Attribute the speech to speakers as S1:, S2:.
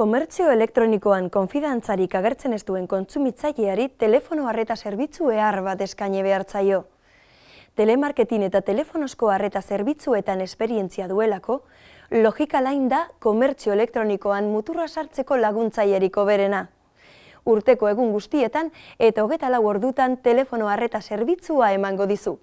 S1: komertzio elektronikoan konfidantzarik agertzen ez duen kontsumitzaileari telefono harreta zerbitzu behar bat eskaini behartzaio. Telemarketin eta telefonosko harreta zerbitzuetan esperientzia duelako, logikalain da komertzio elektronikoan muturra sartzeko laguntzaierik oberena. Urteko egun guztietan eta hogeta lau ordutan telefono harreta zerbitzua emango dizu.